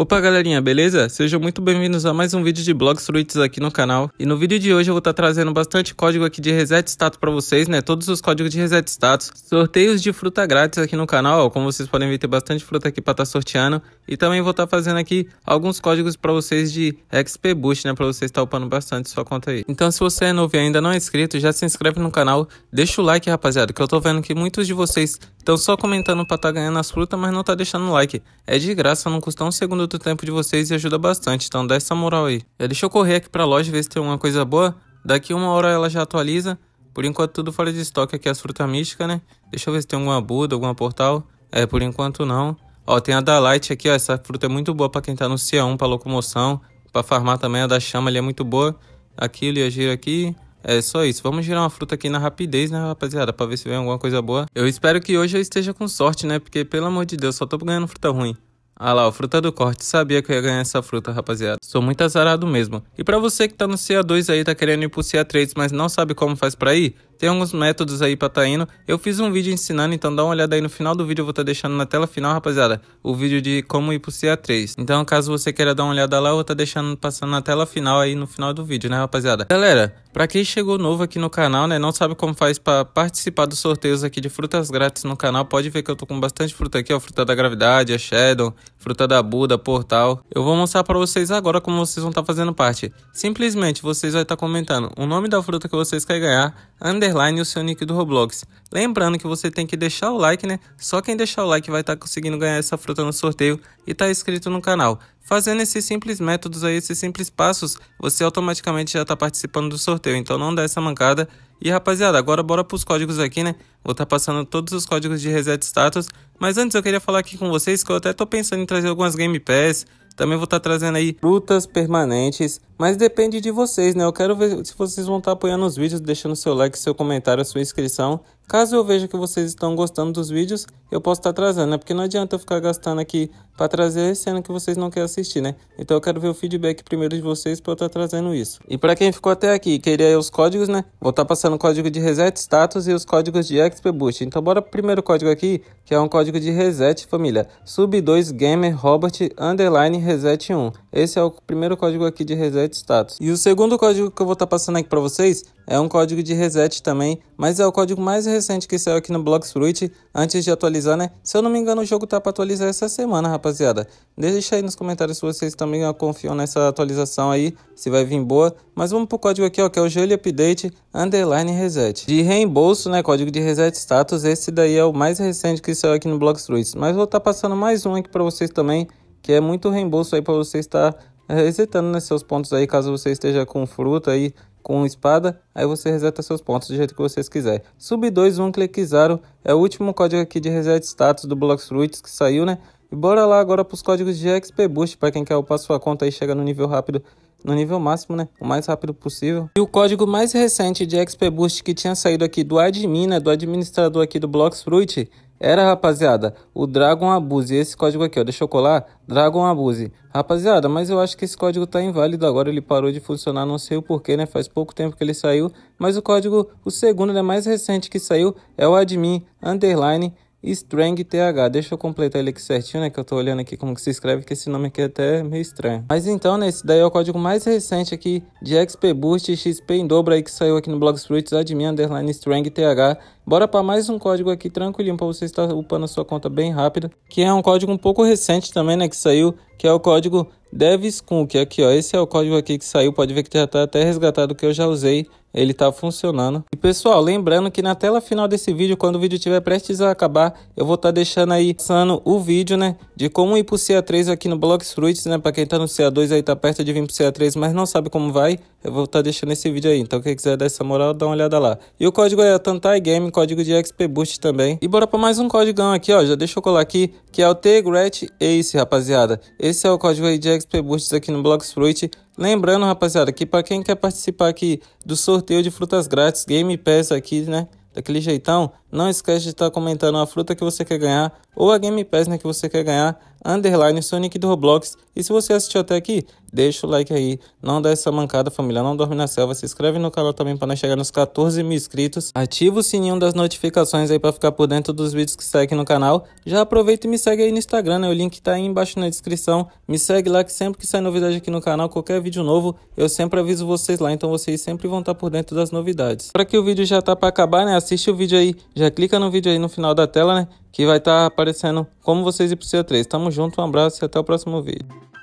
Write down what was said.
Opa galerinha, beleza? Sejam muito bem-vindos a mais um vídeo de Blog Fruits aqui no canal. E no vídeo de hoje eu vou estar tá trazendo bastante código aqui de reset status para vocês, né? Todos os códigos de reset status, sorteios de fruta grátis aqui no canal, como vocês podem ver tem bastante fruta aqui para estar tá sorteando. E também vou estar tá fazendo aqui alguns códigos para vocês de XP Boost, né? Para vocês estar tá upando bastante sua conta aí. Então se você é novo e ainda não é inscrito, já se inscreve no canal, deixa o like rapaziada, que eu tô vendo que muitos de vocês Estão só comentando pra tá ganhando as frutas, mas não tá deixando like. É de graça, não custa um segundo do tempo de vocês e ajuda bastante, então dá essa moral aí. Já é, deixa eu correr aqui pra loja ver se tem alguma coisa boa. Daqui uma hora ela já atualiza. Por enquanto tudo fora de estoque aqui as frutas místicas, né? Deixa eu ver se tem alguma Buda, alguma portal. É, por enquanto não. Ó, tem a da Light aqui, ó. Essa fruta é muito boa pra quem tá no C1, pra locomoção. Pra farmar também, a da Chama ali é muito boa. Aqui, o Liageiro aqui. É só isso. Vamos girar uma fruta aqui na rapidez, né, rapaziada? Pra ver se vem alguma coisa boa. Eu espero que hoje eu esteja com sorte, né? Porque, pelo amor de Deus, só tô ganhando fruta ruim. Ah lá, o fruta do corte. Sabia que eu ia ganhar essa fruta, rapaziada. Sou muito azarado mesmo. E para você que tá no CA2 aí, tá querendo ir pro CA3, mas não sabe como faz pra ir, tem alguns métodos aí pra tá indo. Eu fiz um vídeo ensinando, então dá uma olhada aí no final do vídeo. Eu vou estar tá deixando na tela final, rapaziada, o vídeo de como ir pro CA3. Então, caso você queira dar uma olhada lá, eu vou estar tá deixando passando na tela final aí no final do vídeo, né, rapaziada? Galera, pra quem chegou novo aqui no canal, né, não sabe como faz pra participar dos sorteios aqui de frutas grátis no canal, pode ver que eu tô com bastante fruta aqui, ó. Fruta da Gravidade, a Shadow, fruta da Buda, Portal. Eu vou mostrar pra vocês agora como vocês vão estar tá fazendo parte. Simplesmente, vocês vão estar tá comentando o nome da fruta que vocês querem ganhar, under underline o seu nick do Roblox. Lembrando que você tem que deixar o like, né? Só quem deixar o like vai estar tá conseguindo ganhar essa fruta no sorteio e tá inscrito no canal. Fazendo esses simples métodos aí, esses simples passos, você automaticamente já está participando do sorteio, então não dá essa mancada. E rapaziada, agora bora para os códigos aqui, né? Vou estar tá passando todos os códigos de reset status, mas antes eu queria falar aqui com vocês que eu até estou pensando em trazer algumas Game Pass, também vou estar tá trazendo aí lutas permanentes, mas depende de vocês, né? Eu quero ver se vocês vão estar tá apoiando os vídeos, deixando seu like, seu comentário, sua inscrição. Caso eu veja que vocês estão gostando dos vídeos, eu posso estar tá trazendo, né? Porque não adianta eu ficar gastando aqui para trazer, sendo que vocês não querem assistir assistir, né? Então eu quero ver o feedback primeiro de vocês para eu estar tá trazendo isso. E para quem ficou até aqui, queria os códigos, né? Vou estar tá passando o código de reset status e os códigos de XP boost. Então bora pro primeiro código aqui, que é um código de reset, família. Sub2 gamer robot underline reset 1. Esse é o primeiro código aqui de reset status. E o segundo código que eu vou estar tá passando aqui para vocês é um código de reset também, mas é o código mais recente que saiu aqui no Fruit, antes de atualizar, né? Se eu não me engano, o jogo tá para atualizar essa semana, rapaziada. Deixa aí nos comentários se vocês também confiam nessa atualização aí, se vai vir boa. Mas vamos pro código aqui, ó, que é o Gele Update Underline Reset. De reembolso, né, código de reset status, esse daí é o mais recente que saiu aqui no Fruit, Mas vou estar tá passando mais um aqui para vocês também, que é muito reembolso aí para vocês estar tá é, resetando né, seus pontos aí, caso você esteja com fruta aí, com espada, aí você reseta seus pontos do jeito que vocês quiserem. Sub 2, um clique zero, é o último código aqui de reset status do Blox Fruits que saiu, né? E bora lá agora para os códigos de XP Boost, para quem quer upar sua conta e chega no nível rápido, no nível máximo, né? O mais rápido possível. E o código mais recente de XP Boost que tinha saído aqui do admin, né? Do administrador aqui do Blox Fruit, era, rapaziada, o Dragon Abuse, esse código aqui, ó, deixa eu colar, Dragon Abuse. Rapaziada, mas eu acho que esse código tá inválido agora, ele parou de funcionar, não sei o porquê, né, faz pouco tempo que ele saiu, mas o código, o segundo, né, mais recente que saiu, é o admin, underline, Strang TH. Deixa eu completar ele aqui certinho, né? Que eu tô olhando aqui como que se escreve, que esse nome aqui é até meio estranho. Mas então, né? Esse daí é o código mais recente aqui de XP Boost XP em dobro aí que saiu aqui no Spruits admin underline Strang TH. Bora para mais um código aqui tranquilinho para você estar upando a sua conta bem rápido, que é um código um pouco recente também, né? Que saiu, que é o código DevSkunk. Aqui, ó. Esse é o código aqui que saiu. Pode ver que já tá até resgatado que eu já usei ele está funcionando. E pessoal, lembrando que na tela final desse vídeo, quando o vídeo estiver prestes a acabar, eu vou estar tá deixando aí passando o vídeo, né, de como ir para o CA3 aqui no Blog Fruits, né, para quem está no CA2 aí tá perto de vir para o CA3, mas não sabe como vai, eu vou estar tá deixando esse vídeo aí. Então quem quiser dar essa moral, dá uma olhada lá. E o código é Tantai Game, código de XP Boost também. E bora para mais um código aqui, ó, já deixa eu colar aqui, que é o TGRET Ace, rapaziada. Esse é o código aí de XP Boosts aqui no Blog Fruits. Lembrando, rapaziada, que para quem quer participar aqui do sorteio de frutas grátis, Game Pass aqui, né? daquele jeitão, não esquece de estar tá comentando a fruta que você quer ganhar ou a Game Pass né, que você quer ganhar, underline Sonic do Roblox. E se você assistiu até aqui, deixa o like aí, não dá essa mancada, família, não dorme na selva, se inscreve no canal também para nós chegar nos 14 mil inscritos, ativa o sininho das notificações aí para ficar por dentro dos vídeos que saem aqui no canal, já aproveita e me segue aí no Instagram, né, o link tá aí embaixo na descrição, me segue lá que sempre que sai novidade aqui no canal, qualquer vídeo novo, eu sempre aviso vocês lá, então vocês sempre vão estar tá por dentro das novidades. Para que o vídeo já tá para acabar, né, assiste o vídeo aí, já clica no vídeo aí no final da tela, né? Que vai estar tá aparecendo como vocês e pro CO3. Tamo junto, um abraço e até o próximo vídeo.